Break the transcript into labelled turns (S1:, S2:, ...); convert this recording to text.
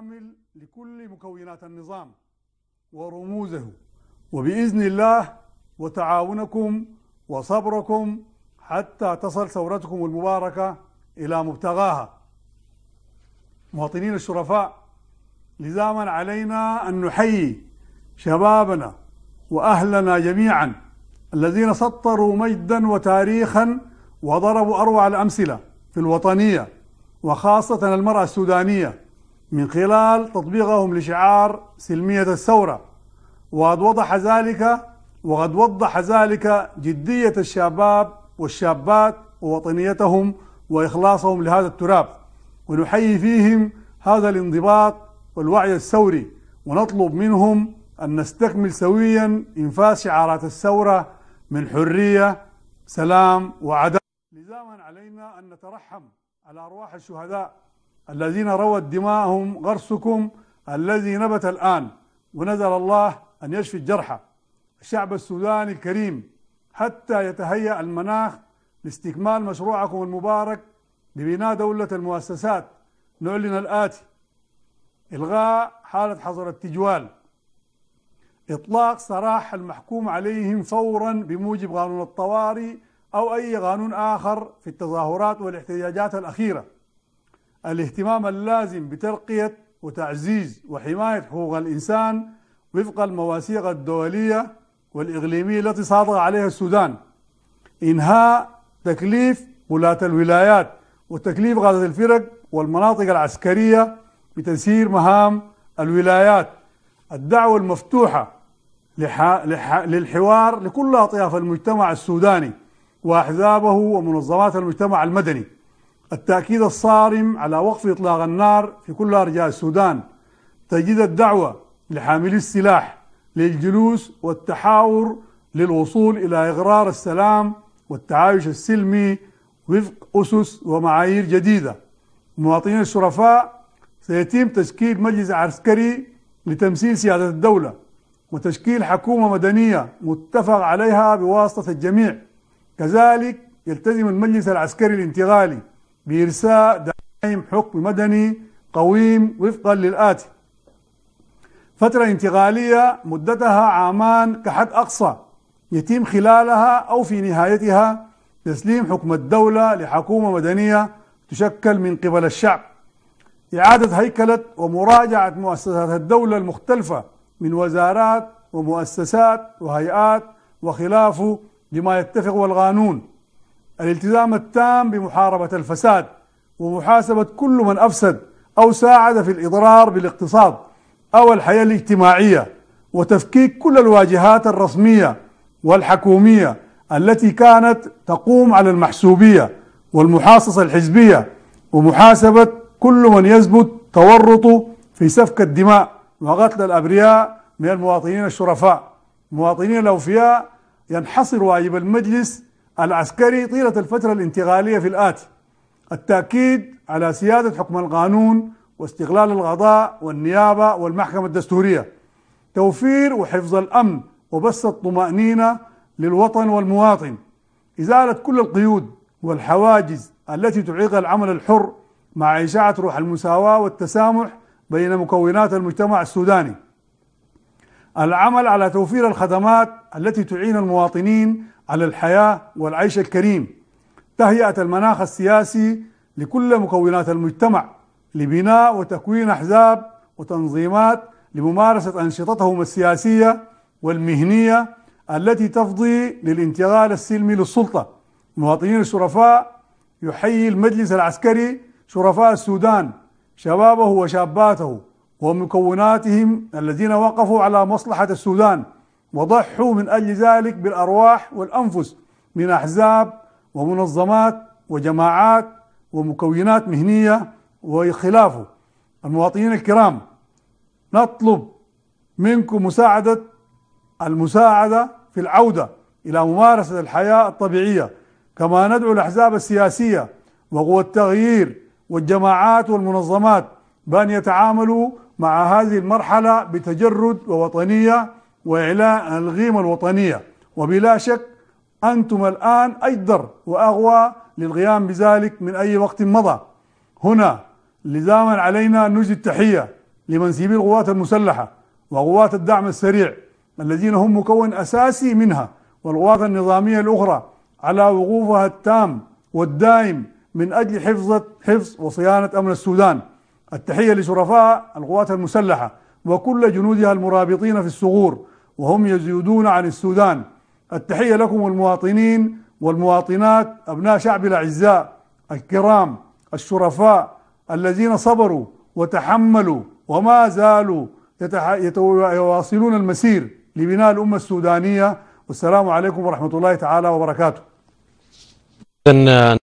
S1: شامل لكل مكونات النظام ورموزه وبإذن الله وتعاونكم وصبركم حتى تصل ثورتكم المباركة إلى مبتغاها مواطنين الشرفاء لزاما علينا أن نحيي شبابنا وأهلنا جميعا الذين سطروا مجدا وتاريخا وضربوا أروع الأمثلة في الوطنية وخاصة المرأة السودانية من خلال تطبيقهم لشعار سلمية الثورة وقد وضح ذلك وقد وضح ذلك جدية الشباب والشابات ووطنيتهم وإخلاصهم لهذا التراب ونحيي فيهم هذا الانضباط والوعي الثوري ونطلب منهم أن نستكمل سويا إنفاذ شعارات الثورة من حرية سلام وعدالة لزاما علينا أن نترحم على أرواح الشهداء الذين روت دماءهم غرسكم الذي نبت الآن ونزل الله أن يشفي الجرحى الشعب السوداني الكريم حتى يتهيأ المناخ لاستكمال مشروعكم المبارك لبناء دولة المؤسسات نعلن الآتي إلغاء حالة حظر التجوال إطلاق سراح المحكوم عليهم فورا بموجب قانون الطوارئ أو أي قانون آخر في التظاهرات والاحتجاجات الأخيرة الاهتمام اللازم بترقية وتعزيز وحماية حقوق الإنسان وفق المواثيق الدولية والإقليمية التي صادق عليها السودان إنهاء تكليف ولاة الولايات وتكليف قادة الفرق والمناطق العسكرية بتسيير مهام الولايات الدعوة المفتوحة لح... لح... للحوار لكل أطياف المجتمع السوداني وأحزابه ومنظمات المجتمع المدني التأكيد الصارم على وقف إطلاق النار في كل أرجاء السودان تجديد الدعوة لحاملي السلاح للجلوس والتحاور للوصول إلى إغرار السلام والتعايش السلمي وفق أسس ومعايير جديدة مواطنين الشرفاء سيتم تشكيل مجلس عسكري لتمثيل سيادة الدولة وتشكيل حكومة مدنية متفق عليها بواسطة الجميع كذلك يلتزم المجلس العسكري الانتقالي بإرساء دائم حكم مدني قويم وفقا للآتي فترة انتقالية مدتها عامان كحد أقصى يتم خلالها أو في نهايتها تسليم حكم الدولة لحكومة مدنية تشكل من قبل الشعب إعادة هيكلة ومراجعة مؤسسات الدولة المختلفة من وزارات ومؤسسات وهيئات وخلافه بما يتفق والقانون الالتزام التام بمحاربة الفساد ومحاسبة كل من أفسد أو ساعد في الإضرار بالاقتصاد أو الحياة الاجتماعية وتفكيك كل الواجهات الرسمية والحكومية التي كانت تقوم على المحسوبية والمحاصصة الحزبية ومحاسبة كل من يثبت تورطه في سفك الدماء وقتل الأبرياء من المواطنين الشرفاء مواطنين الأوفياء ينحصر واجب المجلس العسكري طيلة الفترة الانتقالية في الآتي التأكيد على سيادة حكم القانون واستغلال القضاء والنيابة والمحكمة الدستورية توفير وحفظ الأمن وبث الطمأنينة للوطن والمواطن إزالة كل القيود والحواجز التي تعيق العمل الحر مع إشاعة روح المساواة والتسامح بين مكونات المجتمع السوداني العمل على توفير الخدمات التي تعين المواطنين على الحياة والعيش الكريم تهيئة المناخ السياسي لكل مكونات المجتمع لبناء وتكوين أحزاب وتنظيمات لممارسة أنشطتهم السياسية والمهنية التي تفضي للانتقال السلمي للسلطة مواطنين الشرفاء يحيي المجلس العسكري شرفاء السودان شبابه وشاباته ومكوناتهم الذين وقفوا على مصلحة السودان وضحوا من أجل ذلك بالأرواح والأنفس من أحزاب ومنظمات وجماعات ومكونات مهنية وخلافه المواطنين الكرام نطلب منكم مساعدة المساعدة في العودة إلى ممارسة الحياة الطبيعية كما ندعو الأحزاب السياسية وقوى التغيير والجماعات والمنظمات بأن يتعاملوا مع هذه المرحلة بتجرد ووطنية وإعلاء القيمة الوطنية وبلا شك أنتم الآن أجدر وأغوى للقيام بذلك من أي وقت مضى هنا لزاما علينا أن نجد التحية لمنسيبي القوات المسلحة وقوات الدعم السريع الذين هم مكون أساسي منها والقوات النظامية الأخرى على وقوفها التام والدائم من أجل حفظ حفظ وصيانة أمن السودان التحية لشرفاء القوات المسلحة وكل جنودها المرابطين في الصغور وهم يزيدون عن السودان التحية لكم المواطنين والمواطنات أبناء شعب الأعزاء الكرام الشرفاء الذين صبروا وتحملوا وما زالوا يواصلون المسير لبناء الأمة السودانية والسلام عليكم ورحمة الله تعالى وبركاته